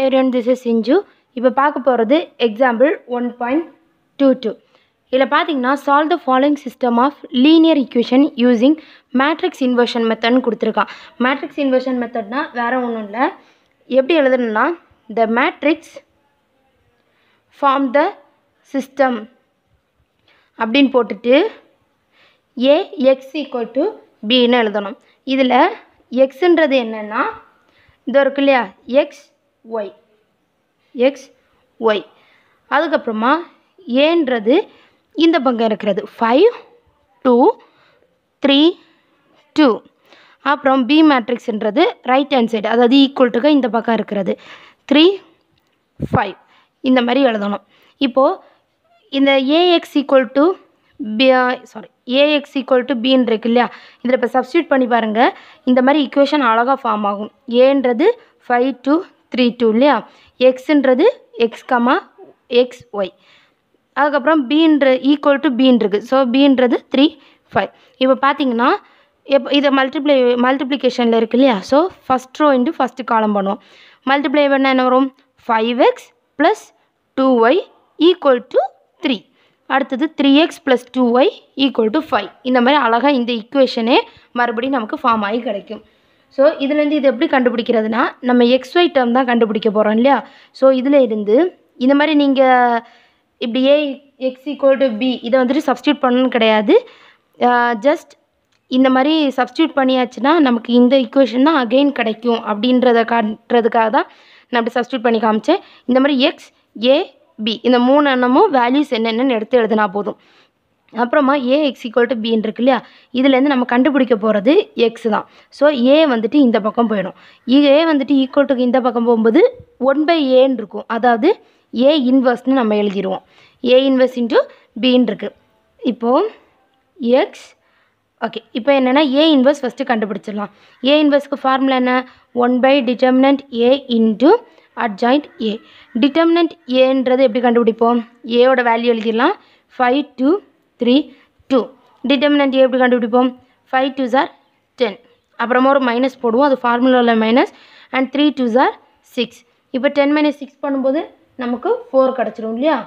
hi everyone this is Sinchu இப்போ பார்க்க போகிறது example one point two two இதில் பார்த்தீங்கன்னா solve the following system of linear equation using matrix inversion மெத்தட்னு கொடுத்துருக்கான் மேட்ரிக்ஸ் இன்வெர்ஷன் மெத்தட்னா வேறு ஒன்றும் இல்லை எப்படி எழுதணும்னா the matrix form the system அப்படின்னு போட்டுட்டு ஏ எக்ஸ் ஈக்குவல் டு பின்னு எழுதணும் இதில் எக்ஸுன்றது என்னென்னா இது இருக்கு இல்லையா எக்ஸ் ஒய் எக்ஸ் ஒய் அதுக்கப்புறமா ஏன்றது இந்த பங்கம் இருக்கிறது ஃபைவ் டூ த்ரீ டூ அப்புறம் பி மேட்ரிக்ஸ்ன்றது ரைட் ஹேண்ட் சைடு அதாவது ஈக்குவல் இந்த பக்கம் இருக்கிறது த்ரீ ஃபைவ் இந்த மாதிரி எழுதணும் இப்போது இந்த A x equal to B sorry A x equal to பின்னு இருக்கு இல்லையா இதில் இப்போ சப்ஸ்டியூட் பண்ணி பாருங்கள் இந்த மாதிரி இக்குவேஷன் அழகாக ஃபார்ம் ஆகும் ஏன்றது ஃபைவ் டூ த்ரீ டூ இல்லையா எக்ஸுன்றது எக்ஸ் கமா எக்ஸ் ஒய் அதுக்கப்புறம் பீன்ற ஈக்குவல் டு பீன் இருக்குது ஸோ பீன்றது த்ரீ ஃபைவ் இப்போ பார்த்தீங்கன்னா எப் இதை மல்டிப்ளை மல்டிப்ளிகேஷனில் இருக்கு இல்லையா so first row into first column பண்ணுவோம் மல்டிப்ளை பண்ணால் என்ன வரும் five x plus two y equal to three அடுத்தது three x plus two y equal to five இந்த மாதிரி அழகாக இந்த ஈக்குவேஷனே மறுபடியும் நமக்கு ஃபார்ம் ஆகி கிடைக்கும் ஸோ இதுலேருந்து இது எப்படி கண்டுபிடிக்கிறதுனா நம்ம எக்ஸ் ஒய் டேர்ம் தான் கண்டுபிடிக்க போகிறோம் இல்லையா ஸோ இதில் இருந்து இந்த மாதிரி நீங்கள் இப்படி A x equal to B இதை வந்துட்டு சப்ஸ்டியூட் பண்ணணும்னு கிடையாது ஜஸ்ட் இந்த மாதிரி சப்ஸ்டியூட் பண்ணியாச்சுன்னா நமக்கு இந்த ஈக்குவேஷன் தான் அகெயின் கிடைக்கும் அப்படின்றத காட்டுறதுக்காக தான் நான் அப்படி சப்ஸ்டியூட் பண்ணி காமிச்சேன் இந்த மாதிரி எக்ஸ் ஏ பி இந்த மூணு எண்ணமும் வேல்யூஸ் என்னென்னு எடுத்து எழுதினா போதும் அப்புறமா ஏ எக்ஸ் ஈக்குவல் டு பின்னு இருக்கு இல்லையா இதுலேருந்து நம்ம கண்டுபிடிக்க போகிறது எக்ஸ் தான் ஸோ ஏ வந்துட்டு இந்த பக்கம் போயிடும் ஏ வந்துட்டு ஈக்குவல் டு இந்த பக்கம் போகும்போது ஒன் பை ஏன்னு இருக்கும் அதாவது ஏ இன்வர்ஸ்னு நம்ம எழுதிடுவோம் ஏ இன்வர்ஸ் இன்ட்டு பின்னு இருக்கு இப்போது எக்ஸ் ஓகே இப்போ என்னென்னா ஏ இன்வர்ஸ் ஃபஸ்ட்டு கண்டுபிடிச்சிடலாம் ஏ இன்வர்ஸ்க்கு ஃபார்முலா என்ன one by determinant A into adjoint A determinant ஏன்றது எப்படி கண்டுபிடிப்போம் ஏவோட வேல்யூ எழுதிடலாம் five two three two determinant A எப்படி கண்டுபிடிப்போம் ஃபைவ் டூ ஜார் டென் அப்புறமா ஒரு மைனஸ் போடுவோம் அது ஃபார்முலாவில் மைனஸ் அண்ட் த்ரீ டூ ஜார் சிக்ஸ் இப்போ டென் மைனஸ் சிக்ஸ் பண்ணும்போது நமக்கு ஃபோர் கிடச்சிரும் இல்லையா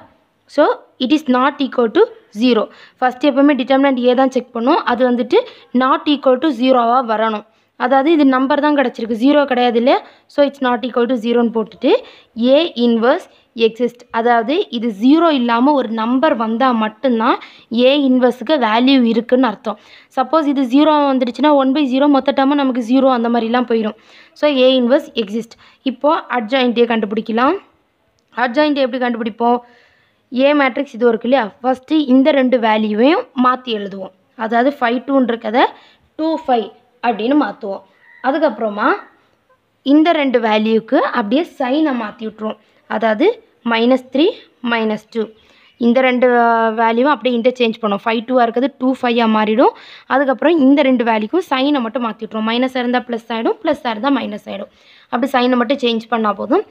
so it is not equal to zero first எப்போவுமே டிட்டர்மினண்ட் ஏ தான் செக் பண்ணும் அது வந்துட்டு நாட் ஈக்குவல் டு ஜீரோவாக வரணும் அதாவது இது நம்பர் தான் கிடச்சிருக்கு ஜீரோ கிடையாது இல்லையா so it's not equal to ஜீரோன்னு போட்டுட்டு ஏ இன்வர்ஸ் எக்ஸிஸ்ட் அதாவது இது ஜீரோ இல்லாமல் ஒரு நம்பர் வந்தால் மட்டும்தான் ஏ இன்வர்ஸுக்கு வேல்யூ இருக்குதுன்னு அர்த்தம் சப்போஸ் இது ஜீரோ வந்துடுச்சுன்னா ஒன் பை ஜீரோ மொத்த டைமும் நமக்கு ஜீரோ அந்த மாதிரிலாம் போயிடும் ஸோ ஏ இன்வர்ஸ் எக்ஸிஸ்ட் இப்போது அட்ஜாயின்ட்டே கண்டுபிடிக்கலாம் அட்ஜாயின்ட்டே எப்படி கண்டுபிடிப்போம் ஏ மேட்ரிக்ஸ் இது இருக்குது இல்லையா ஃபஸ்ட்டு இந்த ரெண்டு வேல்யூவையும் மாற்றி எழுதுவோம் அதாவது ஃபைவ் டூன்றக்கதை டூ ஃபைவ் அப்படின்னு மாற்றுவோம் அதுக்கப்புறமா இந்த ரெண்டு வேல்யூக்கு அப்படியே சைனை மாற்றி விட்ருவோம் அதாவது மைனஸ் த்ரீ மைனஸ் டூ இந்த ரெண்டு வேல்யூவும் அப்படியே இன்டர்சேஞ்ச் பண்ணுவோம் ஃபைவ் டூவாக இருக்கிறது டூ ஃபைவாக மாறிடும் அதுக்கப்புறம் இந்த ரெண்டு வேல்யூக்கும் சைனை மட்டும் மாற்றி விட்ருவோம் மைனஸாக இருந்தால் ப்ளஸ் ஆகிடும் ப்ளஸ்ஸாக இருந்தால் மைனஸ் ஆகிடும் அப்படி சைனை மட்டும் சேஞ்ச் பண்ணால் போதும்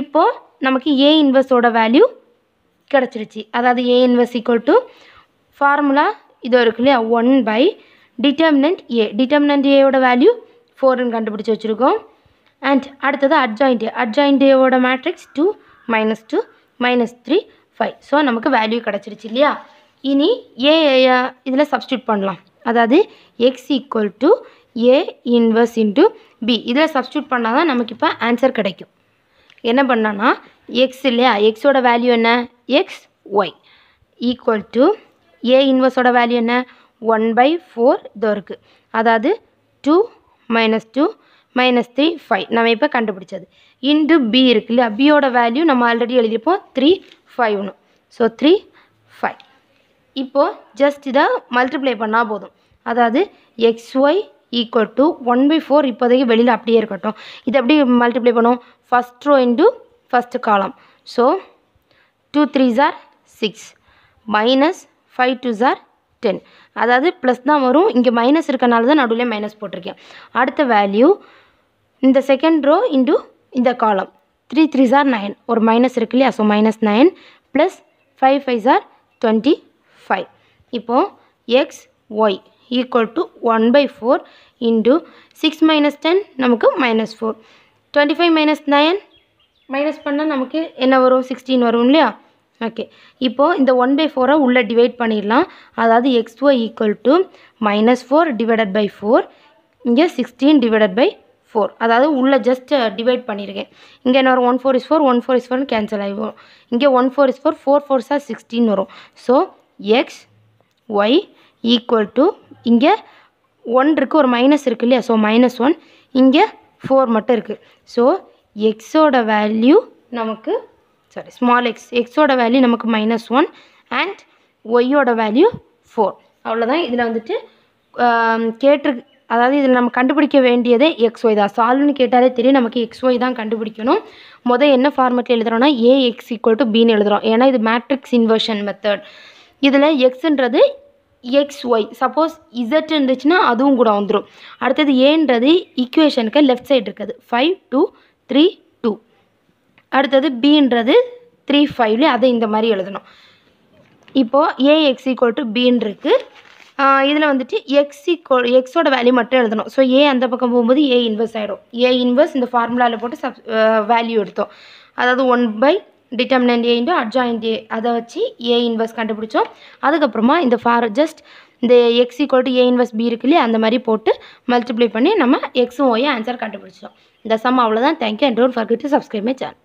இப்போது நமக்கு ஏ இன்வெர்ஸோட வேல்யூ கிடச்சிருச்சு அதாவது A inverse equal to formula இது இருக்கு இல்லையா one by determinant A determinant ஏயோட வேல்யூ ஃபோர்னு கண்டுபிடிச்சி வச்சுருக்கோம் அண்ட் அடுத்தது அட்ஜாயிண்ட் அட்ஜாயிண்ட் ஏவோட matrix two minus two minus three five so நமக்கு வேல்யூ கிடச்சிருச்சு இல்லையா இனி ஏ இதில் சப்ஸ்டியூட் பண்ணலாம் அதாவது x equal to A inverse into B இதில் சப்ஸ்டியூட் பண்ணால் தான் நமக்கு இப்போ ஆன்சர் கிடைக்கும் என்ன பண்ணான்னா எக்ஸ் இல்லையா எக்ஸோட வேல்யூ என்ன x y equal to A இன்வர்ஸோட வேல்யூ என்ன ஒன் பை ஃபோர் இதோ இருக்குது அதாவது two minus two minus three five நம்ம இப்போ கண்டுபிடிச்சது இன்டு பி இருக்கு இல்லையா பியோட வேல்யூ நம்ம ஆல்ரெடி எழுதியிருப்போம் த்ரீ ஃபைவ் ஒன்று ஸோ த்ரீ ஃபைவ் இப்போது ஜஸ்ட் இதை மல்டிப்ளை பண்ணால் போதும் அதாவது x y equal to one by four இப்போதைக்கு வெளியில் அப்படியே இருக்கட்டும் இது அப்படி மல்டிப்ளை பண்ணுவோம் first row into first column so two three ஜார் சிக்ஸ் மைனஸ் ஃபைவ் டூ ஜார் டென் அதாவது ப்ளஸ் தான் வரும் இங்கே மைனஸ் இருக்கனால தான் நடுவில் மைனஸ் போட்டிருக்கேன் அடுத்த வேல்யூ இந்த செகண்ட் ரோ இன்டு இந்த காலம் த்ரீ த்ரீ சார் நைன் ஒரு மைனஸ் இருக்கு இல்லையா so minus nine plus five five சார் டுவெண்ட்டி ஃபைவ் இப்போது x y equal to one by four into six minus ten நமக்கு minus four twenty five minus nine minus பண்ணால் நமக்கு என்ன வரும் சிக்ஸ்டீன் வரும் இல்லையா ஓகே இப்போது இந்த ஒன் பை ஃபோரை உள்ளே டிவைட் பண்ணிடலாம் அதாவது x y equal to minus four divided by four இங்கே சிக்ஸ்டீன் டிவைடட் பை ஃபோர் அதாவது உள்ளே ஜஸ்ட் டிவைட் பண்ணியிருக்கேன் இங்கே என்ன வரும் one four is four one four is ஃபோர்னு கேன்சல் ஆகிடும் இங்கே one four is four four four சார் சிக்ஸ்டீன் வரும் so x y equal to இங்கே ஒன் இருக்குது ஒரு மைனஸ் இருக்குது இல்லையா ஸோ மைனஸ் ஒன் இங்கே ஃபோர் மட்டும் இருக்குது ஸோ எக்ஸோட வேல்யூ நமக்கு சாரி ஸ்மால் எக்ஸ் எக்ஸோட வேல்யூ நமக்கு மைனஸ் ஒன் அண்ட் ஒய்யோட வேல்யூ ஃபோர் அவ்வளோதான் இதில் வந்துட்டு கேட்டு அதாவது இதில் நம்ம கண்டுபிடிக்க வேண்டியதே எக்ஸ் ஒய் தான் சால்வ்னு கேட்டாலே தெரியும் நமக்கு எக்ஸ் ஒய் தான் கண்டுபிடிக்கணும் மொதல் என்ன ஃபார்மெட்டில் எழுதுகிறோம்னா ஏ எக்ஸ் ஈக்குவல் டு பின்னு எழுதுகிறோம் ஏன்னா இது மேட்ரிக்ஸ் இன்வெர்ஷன் மெத்தட் இதில் எக்ஸுன்றது எக்ஸ் ஒய் சப்போஸ் இசட் இருந்துச்சுன்னா அதுவும் கூட வந்துடும் அடுத்தது ஏன்றது ஈக்குவேஷனுக்கு லெஃப்ட் சைடு இருக்குது ஃபைவ் டூ த்ரீ அடுத்தது பின்றது த்ரீ ஃபைவ்லேயும் அதை இந்த மாதிரி எழுதணும் இப்போது ஏ எக்ஸ் ஈக்குவல் டு பின்னு இருக்குது இதில் வந்துட்டு எக்ஸ் ஈக்குவல் எக்ஸோட வேல்யூ மட்டும் எழுதணும் ஸோ ஏ அந்த பக்கம் போகும்போது ஏ இன்வெர்ஸ் ஆகிடும் ஏ இன்வெர்ஸ் இந்த ஃபார்முலாவில் போட்டு சப் வேல்யூ எடுத்தோம் அதாவது one by determinant A into A அதை வச்சு ஏ இன்வெர்ஸ் கண்டுபிடிச்சோம் அதுக்கப்புறமா இந்த ஃபார் ஜஸ்ட் இந்த x equal to A inverse B இருக்கு இல்லையா அந்த மாதிரி போட்டு மல்டிப்ளை பண்ணி நம்ம எக்ஸும் ஒய்யும் ஆன்சர் கண்டுபிடிச்சோம் இந்த சம் அவ்வளோதான் thank you and don't forget subscribe my channel